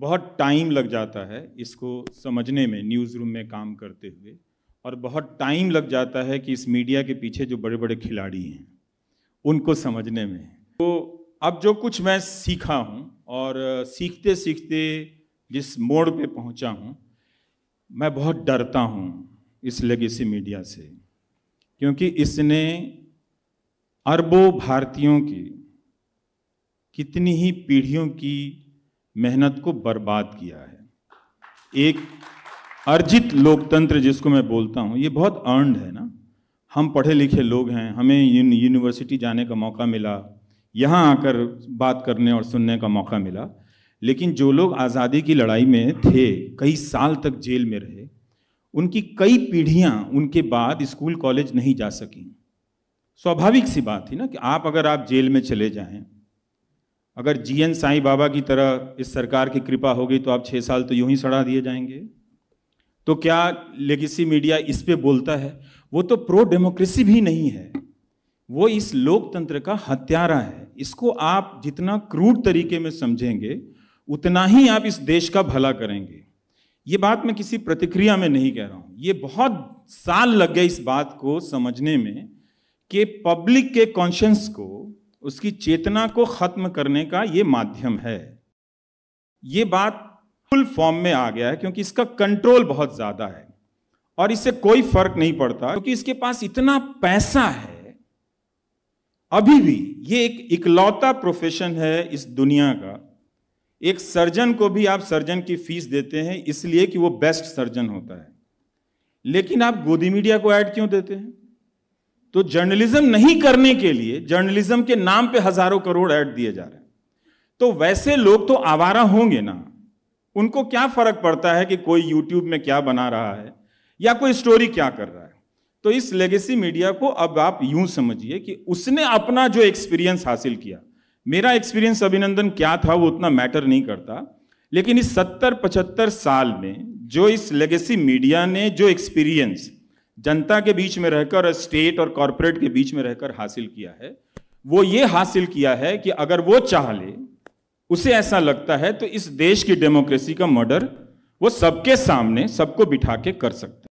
बहुत टाइम लग जाता है इसको समझने में न्यूज़ रूम में काम करते हुए और बहुत टाइम लग जाता है कि इस मीडिया के पीछे जो बड़े बड़े खिलाड़ी हैं उनको समझने में तो अब जो कुछ मैं सीखा हूँ और सीखते सीखते जिस मोड़ पे पहुँचा हूँ मैं बहुत डरता हूँ इस लेगेसी मीडिया से क्योंकि इसने अरबों भारतीयों की कितनी ही पीढ़ियों की मेहनत को बर्बाद किया है एक अर्जित लोकतंत्र जिसको मैं बोलता हूँ ये बहुत अर्नड है ना हम पढ़े लिखे लोग हैं हमें यूनिवर्सिटी जाने का मौका मिला यहाँ आकर बात करने और सुनने का मौका मिला लेकिन जो लोग आज़ादी की लड़ाई में थे कई साल तक जेल में रहे उनकी कई पीढ़ियाँ उनके बाद स्कूल कॉलेज नहीं जा सकें स्वाभाविक सी बात थी ना कि आप अगर आप जेल में चले जाएं अगर जीएन साईं बाबा की तरह इस सरकार की कृपा होगी तो आप छः साल तो यूं ही सड़ा दिए जाएंगे तो क्या लेगेसी मीडिया इस पे बोलता है वो तो प्रो डेमोक्रेसी भी नहीं है वो इस लोकतंत्र का हत्यारा है इसको आप जितना क्रूड तरीके में समझेंगे उतना ही आप इस देश का भला करेंगे ये बात मैं किसी प्रतिक्रिया में नहीं कह रहा हूँ ये बहुत साल लग गए इस बात को समझने में कि पब्लिक के कॉन्शंस को उसकी चेतना को खत्म करने का ये माध्यम है ये बात फुल फॉर्म में आ गया है क्योंकि इसका कंट्रोल बहुत ज़्यादा है और इससे कोई फर्क नहीं पड़ता क्योंकि इसके पास इतना पैसा है अभी भी ये एक इकलौता प्रोफेशन है इस दुनिया का एक सर्जन को भी आप सर्जन की फीस देते हैं इसलिए कि वो बेस्ट सर्जन होता है लेकिन आप गोदी मीडिया को ऐड क्यों देते हैं तो जर्नलिज्म नहीं करने के लिए जर्नलिज्म के नाम पे हजारों करोड़ ऐड दिए जा रहे हैं तो वैसे लोग तो आवारा होंगे ना उनको क्या फर्क पड़ता है कि कोई यूट्यूब में क्या बना रहा है या कोई स्टोरी क्या कर रहा है तो इस लेगेसी मीडिया को अब आप यूं समझिए कि उसने अपना जो एक्सपीरियंस हासिल किया मेरा एक्सपीरियंस अभिनंदन क्या था वो उतना मैटर नहीं करता लेकिन इस सत्तर पचहत्तर साल में जो इस लेगेसी मीडिया ने जो एक्सपीरियंस जनता के बीच में रहकर स्टेट और कॉरपोरेट के बीच में रहकर हासिल किया है वो ये हासिल किया है कि अगर वो चाह ले उसे ऐसा लगता है तो इस देश की डेमोक्रेसी का मर्डर वो सबके सामने सबको बिठा के कर सकता है